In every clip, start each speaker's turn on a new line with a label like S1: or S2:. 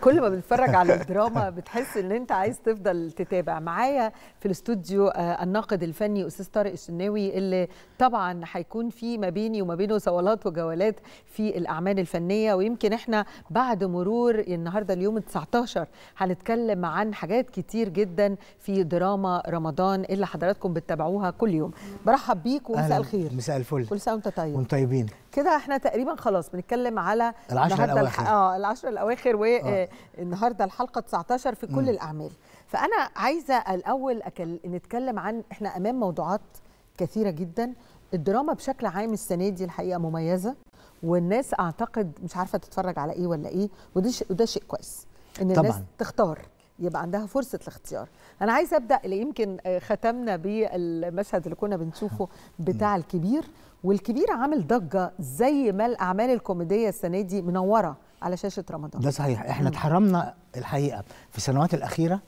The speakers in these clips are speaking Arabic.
S1: كل ما بنتفرج على الدراما بتحس ان انت عايز تفضل تتابع معايا في الاستوديو آه، الناقد الفني استاذ طارق الشناوي اللي طبعا هيكون في ما بيني وما بينه صولات وجولات في الاعمال الفنيه ويمكن احنا بعد مرور النهارده اليوم 19 هنتكلم عن حاجات كتير جدا في دراما رمضان اللي حضراتكم بتتابعوها كل يوم برحب بيك ومساء الخير
S2: مساء الفل كل سنه وانت طيب وانتم طيبين
S1: كده احنا تقريبا خلاص بنتكلم على العشر الاواخر اه العشر الاواخر والنهارده آه. آه، الحلقه 19 في كل م. الاعمال فانا عايزه الاول أكل... نتكلم عن احنا امام موضوعات كثيره جدا الدراما بشكل عام السنه دي الحقيقه مميزه والناس اعتقد مش عارفه تتفرج على ايه ولا ايه وده شيء كويس ان الناس طبعًا. تختار يبقى عندها فرصه الاختيار انا عايزه ابدا اللي يمكن آه، ختمنا بالمشهد اللي كنا بنشوفه بتاع الكبير والكبير عامل ضجه زي ما الاعمال الكوميديه السنه دي منوره على شاشه رمضان
S2: ده صحيح احنا اتحرمنا الحقيقه في السنوات الاخيره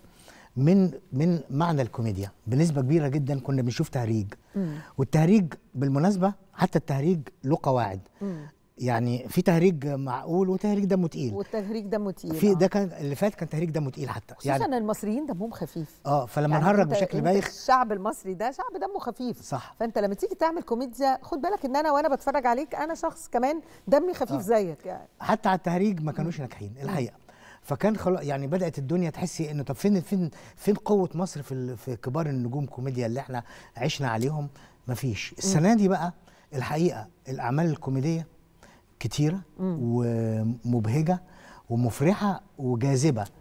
S2: من من معنى الكوميديا بنسبه كبيره جدا كنا بنشوف تهريج والتهريج بالمناسبه حتى التهريج له قواعد يعني في تهريج معقول وتهريج دمه تقيل
S1: والتهريج دمه تقيل في آه. ده
S2: كان اللي فات كان تهريج دمه تقيل حتى خصوصا يعني
S1: المصريين دمهم خفيف
S2: اه فلما يعني نهرج بشكل بايخ
S1: الشعب المصري ده شعب دمه خفيف صح فانت لما تيجي تعمل كوميديا خد بالك ان انا وانا بتفرج عليك انا شخص كمان دمي خفيف آه. زيك يعني
S2: حتى على التهريج ما كانوش ناجحين الحقيقه فكان خلاص يعني بدات الدنيا تحسي انه طب فين فين فين قوه مصر في في كبار النجوم كوميديا اللي احنا عشنا عليهم مفيش السنه دي بقى الحقيقه الاعمال الكوميديه كتيره ومبهجه ومفرحه وجاذبه